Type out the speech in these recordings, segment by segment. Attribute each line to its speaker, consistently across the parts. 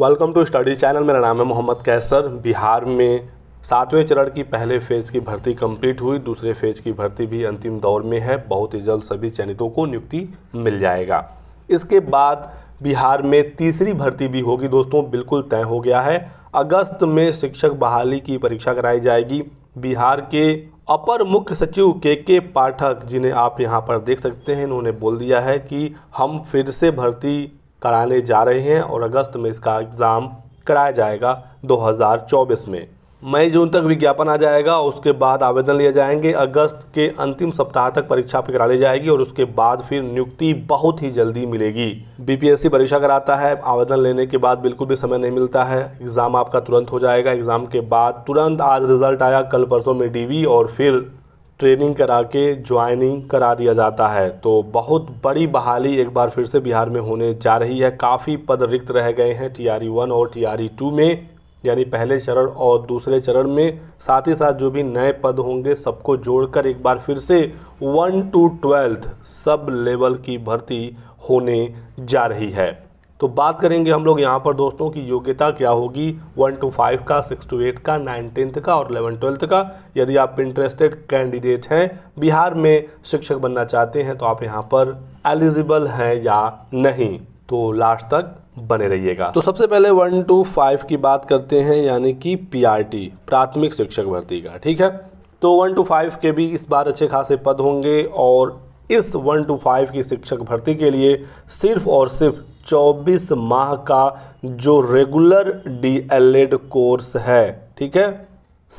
Speaker 1: welcome to study channel मेरा नाम है मोहम्मद कैसर बिहार में सातवें चरण की पहले फेज़ की भर्ती कंप्लीट हुई दूसरे फेज़ की भर्ती भी अंतिम दौर में है बहुत ही जल्द सभी चयनितों को नियुक्ति मिल जाएगा इसके बाद बिहार में तीसरी भर्ती भी होगी दोस्तों बिल्कुल तय हो गया है अगस्त में शिक्षक बहाली की परीक्षा कराई जाएगी बिहार के अपर मुख्य सचिव के के पाठक जिन्हें आप यहाँ पर देख सकते हैं इन्होंने बोल दिया है कि हम फिर से भर्ती कराने जा रहे हैं और अगस्त में इसका एग्ज़ाम कराया जाएगा 2024 में मई जून तक विज्ञापन आ जाएगा उसके बाद आवेदन लिए जाएंगे अगस्त के अंतिम सप्ताह तक परीक्षा करा ली जाएगी और उसके बाद फिर नियुक्ति बहुत ही जल्दी मिलेगी बीपीएससी परीक्षा कराता है आवेदन लेने के बाद बिल्कुल भी समय नहीं मिलता है एग्ज़ाम आपका तुरंत हो जाएगा एग्ज़ाम के बाद तुरंत आज रिजल्ट आया कल परसों में डीवी और फिर ट्रेनिंग करा के ज्वाइनिंग करा दिया जाता है तो बहुत बड़ी बहाली एक बार फिर से बिहार में होने जा रही है काफ़ी पद रिक्त रह गए हैं टी आर वन और टी आर टू में यानी पहले चरण और दूसरे चरण में साथ ही साथ जो भी नए पद होंगे सबको जोड़कर एक बार फिर से वन टू ट्वेल्थ सब लेवल की भर्ती होने जा रही है तो बात करेंगे हम लोग यहाँ पर दोस्तों की योग्यता क्या होगी वन टू फाइव का सिक्स टू एट का नाइन टेंथ का और इलेवन ट्वेल्थ का यदि आप इंटरेस्टेड कैंडिडेट हैं बिहार में शिक्षक बनना चाहते हैं तो आप यहाँ पर एलिजिबल हैं या नहीं तो लास्ट तक बने रहिएगा तो सबसे पहले वन टू फाइव की बात करते हैं यानी कि पी प्राथमिक शिक्षक भर्ती का ठीक है तो वन टू फाइव के भी इस बार अच्छे खासे पद होंगे और इस वन टू फाइव की शिक्षक भर्ती के लिए सिर्फ और सिर्फ 24 माह का जो रेगुलर डीएलएड कोर्स है ठीक है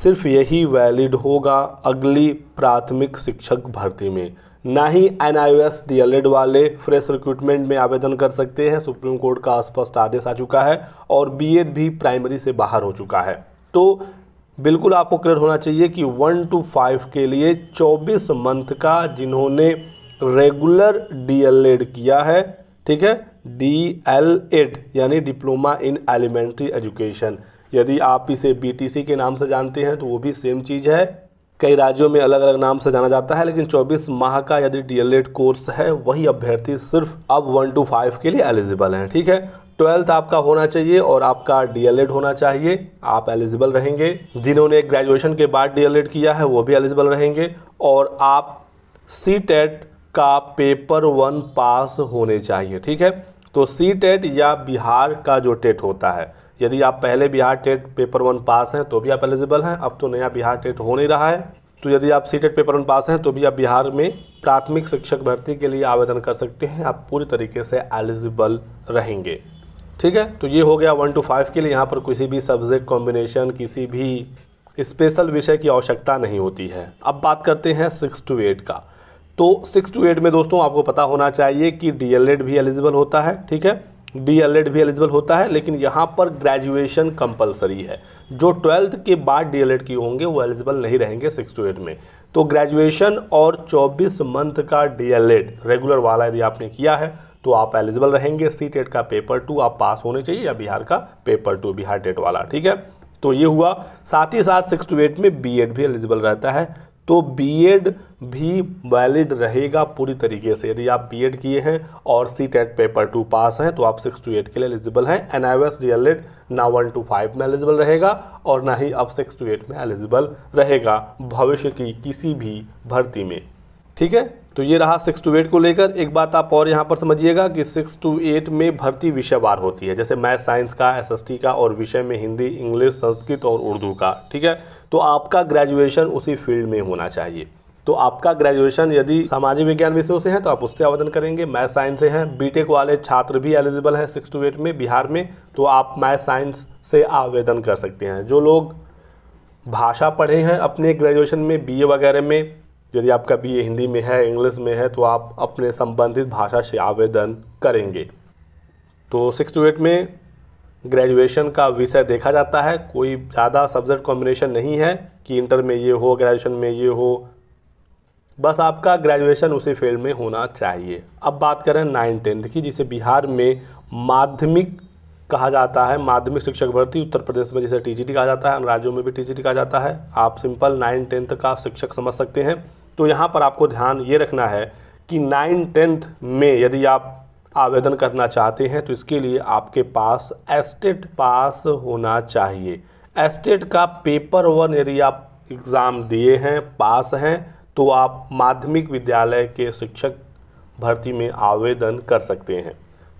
Speaker 1: सिर्फ यही वैलिड होगा अगली प्राथमिक शिक्षक भर्ती में ना ही N I S D El Ed वाले फ्रेश रिक्रूटमेंट में आवेदन कर सकते हैं सुप्रीम कोर्ट का स्पष्ट आदेश आ चुका है और बी एड भी प्राइमरी से बाहर हो चुका है तो बिल्कुल आपको क्लियर होना चाहिए कि वन टू फाइव के लिए चौबीस मंथ का जिन्होंने रेगुलर डी एल एड किया है ठीक है डी एल एड यानी डिप्लोमा इन एलिमेंट्री एजुकेशन यदि आप इसे बी के नाम से जानते हैं तो वो भी सेम चीज़ है कई राज्यों में अलग अलग नाम से जाना जाता है लेकिन 24 माह का यदि डी कोर्स है वही अभ्यर्थी सिर्फ अब वन टू फाइव के लिए एलिजिबल हैं ठीक है ट्वेल्थ आपका होना चाहिए और आपका डी होना चाहिए आप एलिजिबल रहेंगे जिन्होंने ग्रेजुएशन के बाद डी किया है वो भी एलिजिबल रहेंगे और आप सी टेट का पेपर वन पास होने चाहिए ठीक है तो सी टेट या बिहार का जो टेट होता है यदि आप पहले Bihar TET paper one pass हैं तो भी आप एलिजिबल हैं अब तो नया बिहार टेट हो नहीं रहा है तो यदि आप C TET paper one pass हैं तो भी आप बिहार में प्राथमिक शिक्षक भर्ती के लिए आवेदन कर सकते हैं आप पूरी तरीके से एलिजिबल रहेंगे ठीक है तो ये हो गया वन टू फाइव के लिए यहाँ पर किसी भी सब्जेक्ट कॉम्बिनेशन किसी भी स्पेशल विषय की आवश्यकता नहीं होती है अब बात करते हैं सिक्स टू एट का तो सिक्स टू एट में दोस्तों आपको पता होना चाहिए कि डी भी एलिजिबल होता है ठीक है डी भी एलिजिबल होता है लेकिन यहाँ पर ग्रेजुएशन कंपलसरी है जो ट्वेल्थ के बाद डी एल की होंगे वो एलिजिबल नहीं रहेंगे सिक्स टू एट में तो ग्रेजुएशन और 24 मंथ का डी रेगुलर वाला यदि आपने किया है तो आप एलिजिबल रहेंगे सी टेट e का पेपर टू आप पास होने चाहिए या बिहार का paper two Bihar TET e वाला ठीक है तो ये हुआ साथ ही साथ सिक्स टू एट में बी भी एलिजिबल रहता है तो बीएड भी वैलिड रहेगा पूरी तरीके से यदि आप बीएड किए हैं और C TET paper two pass हैं तो आप सिक्स टू एट के लिए एलिजिबल हैं N I S D El Ed ना वन टू फाइव में एलिजिबल रहेगा और ना ही आप सिक्स टू एट में एलिजिबल रहेगा भविष्य की किसी भी भर्ती में ठीक है तो ये रहा सिक्स टू एट को लेकर एक बात आप और यहाँ पर समझिएगा कि सिक्स टू एट में भर्ती विषयवार होती है जैसे मैथ साइंस का एसएसटी का और विषय में हिंदी इंग्लिश संस्कृत और उर्दू का ठीक है तो आपका ग्रेजुएशन उसी फील्ड में होना चाहिए तो आपका ग्रेजुएशन यदि सामाजिक विज्ञान विषयों से है तो आप उससे आवेदन करेंगे मैथ साइंस से हैं बीटेक वाले छात्र भी एलिजिबल हैं सिक्स टू एट में बिहार में तो आप मैथ साइंस से आवेदन कर सकते हैं जो लोग भाषा पढ़े हैं अपने ग्रेजुएशन में बीए वगैरह में यदि आपका बी ए हिंदी में है इंग्लिश में है तो आप अपने संबंधित भाषा से आवेदन करेंगे तो सिक्स टू एट में ग्रेजुएशन का विषय देखा जाता है कोई ज़्यादा सब्जेक्ट कॉम्बिनेशन नहीं है कि इंटर में ये हो ग्रेजुएशन में ये हो बस आपका ग्रेजुएशन उसी फील्ड में होना चाहिए अब बात करें नाइन टेंथ की जिसे बिहार में माध्यमिक कहा जाता है माध्यमिक शिक्षक भर्ती उत्तर प्रदेश में जिसे टी कहा जाता है अन्य राज्यों में भी टी कहा जाता है आप सिंपल नाइन टेंथ का शिक्षक समझ सकते हैं तो यहाँ पर आपको ध्यान ये रखना है कि नाइन टेंथ में यदि आप आवेदन करना चाहते हैं तो इसके लिए आपके पास एस्टेट पास होना चाहिए एस्टेट का पेपर वन यदि आप एग्ज़ाम दिए हैं पास हैं तो आप माध्यमिक विद्यालय के शिक्षक भर्ती में आवेदन कर सकते हैं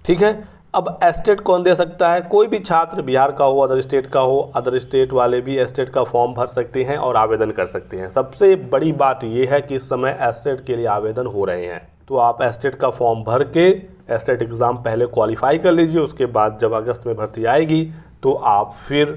Speaker 1: ठीक है अब एस्टेट कौन दे सकता है कोई भी छात्र बिहार का हो अदर स्टेट का हो अदर स्टेट वाले भी एस्टेट का फॉर्म भर सकते हैं और आवेदन कर सकते हैं सबसे बड़ी बात यह है कि इस समय एस्टेट के लिए आवेदन हो रहे हैं तो आप एस्टेट का फॉर्म भर के एस्टेट एग्ज़ाम पहले क्वालिफाई कर लीजिए उसके बाद जब अगस्त में भर्ती आएगी तो आप फिर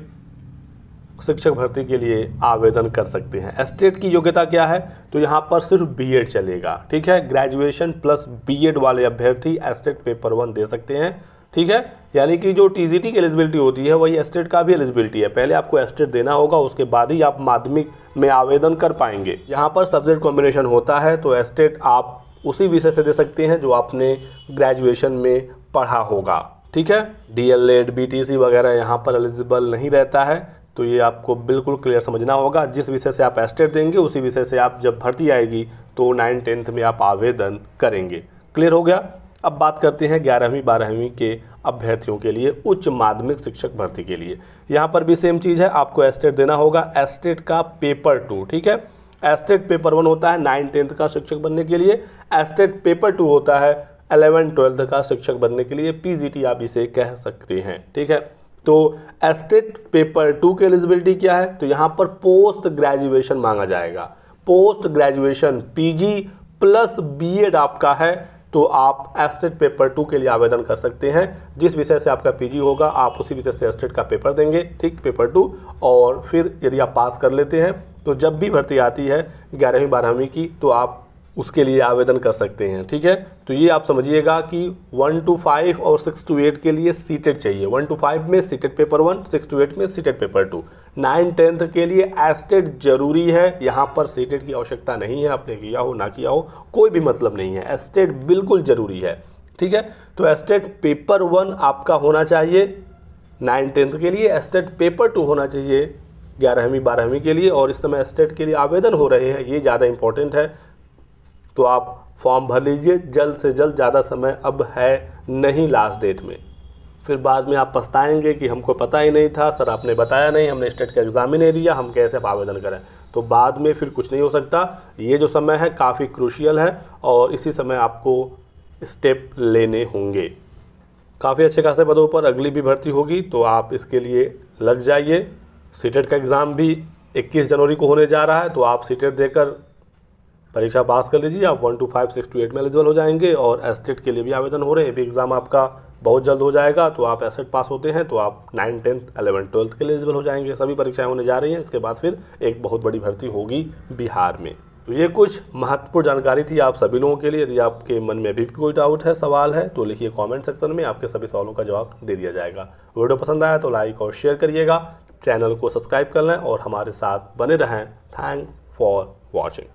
Speaker 1: शिक्षक भर्ती के लिए आवेदन कर सकते हैं एस्टेट की योग्यता क्या है तो यहाँ पर सिर्फ बीएड चलेगा ठीक है ग्रेजुएशन प्लस बीएड वाले अभ्यर्थी एस्टेट पेपर वन दे सकते हैं ठीक है यानी कि जो टी की एलिजिबिलिटी होती है वही एस्टेट का भी एलिजिबिलिटी है पहले आपको एस्टेट देना होगा उसके बाद ही आप माध्यमिक में आवेदन कर पाएंगे यहाँ पर सब्जेक्ट कॉम्बिनेशन होता है तो एस्टेट आप उसी विषय से दे सकते हैं जो आपने ग्रेजुएशन में पढ़ा होगा ठीक है D El Ed B T C वगैरह यहाँ पर एलिजिबल नहीं रहता है तो ये आपको बिल्कुल क्लियर समझना होगा जिस विषय से आप एस्टेट देंगे उसी विषय से आप जब भर्ती आएगी तो नाइन टेंथ में आप आवेदन करेंगे क्लियर हो गया अब बात करते हैं ग्यारहवीं बारहवीं के अभ्यर्थियों के लिए उच्च माध्यमिक शिक्षक भर्ती के लिए यहाँ पर भी सेम चीज़ है आपको एस्टेट देना होगा एस्टेट का पेपर टू ठीक है एस्टेट पेपर वन होता है नाइन टेंथ का शिक्षक बनने के लिए एस्टेट पेपर टू होता है अलेवन ट्वेल्थ का शिक्षक बनने के लिए पीजीटी आप इसे कह सकते हैं ठीक है तो एस्टेट पेपर टू की एलिजिबिलिटी क्या है तो यहाँ पर पोस्ट ग्रेजुएशन मांगा जाएगा post graduation P plus B आपका है तो आप एस्टेट पेपर टू के लिए आवेदन कर सकते हैं जिस विषय से आपका पीजी होगा आप उसी विषय से एस्टेट का पेपर देंगे ठीक पेपर टू और फिर यदि आप पास कर लेते हैं तो जब भी भर्ती आती है ग्यारहवीं बारहवीं की तो आप उसके लिए आवेदन कर सकते हैं ठीक है तो ये आप समझिएगा कि वन टू फाइव और सिक्स टू एट के लिए सीटेड चाहिए वन टू फाइव में CTET paper one six to eight में CTET paper two nine tenth के लिए एस्टेट जरूरी है यहाँ पर सीटेट की आवश्यकता नहीं है आपने किया हो ना किया हो कोई भी मतलब नहीं है एस्टेट बिल्कुल ज़रूरी है ठीक है तो एस्टेट पेपर वन आपका होना चाहिए नाइन टेंथ के लिए एस्टेट पेपर टू होना चाहिए ग्यारहवीं बारहवीं के लिए और इस समय एस्टेट के लिए आवेदन हो रहे हैं ये ज़्यादा इंपॉर्टेंट है तो आप फॉर्म भर लीजिए जल्द से जल्द ज़्यादा समय अब है नहीं लास्ट डेट में फिर बाद में आप पछताएंगे कि हमको पता ही नहीं था सर आपने बताया नहीं हमने स्टेट का एग्ज़ाम ही नहीं दिया हम कैसे आप आवेदन करें तो बाद में फिर कुछ नहीं हो सकता ये जो समय है काफ़ी क्रूशियल है और इसी समय आपको स्टेप लेने होंगे काफ़ी अच्छे खासे पदों पर अगली भी भर्ती होगी तो आप इसके लिए लग जाइए सीटेट e का एग्ज़ाम भी 21 जनवरी को होने जा रहा है तो आप सीटेट e देकर परीक्षा पास कर लीजिए आप one to five six to eight में एलिजिबल हो जाएंगे और एस्टेट e के लिए भी आवेदन हो रहे हैं ये भी एग्ज़ाम आपका बहुत जल्द हो जाएगा तो आप एसेट पास होते हैं तो आप नाइन टेंथ अलेवन ट्वेल्थ के लिए एलिजिबल हो जाएंगे सभी परीक्षाएं होने जा रही हैं इसके बाद फिर एक बहुत बड़ी भर्ती होगी बिहार में तो ये कुछ महत्वपूर्ण जानकारी थी आप सभी लोगों के लिए यदि आपके मन में अभी भी कोई डाउट है सवाल है तो लिखिए कॉमेंट सेक्शन में आपके सभी सवालों का जवाब दे दिया जाएगा वीडियो पसंद आया तो लाइक और शेयर करिएगा चैनल को सब्सक्राइब कर लें और हमारे साथ बने रहें थैंक फॉर वॉचिंग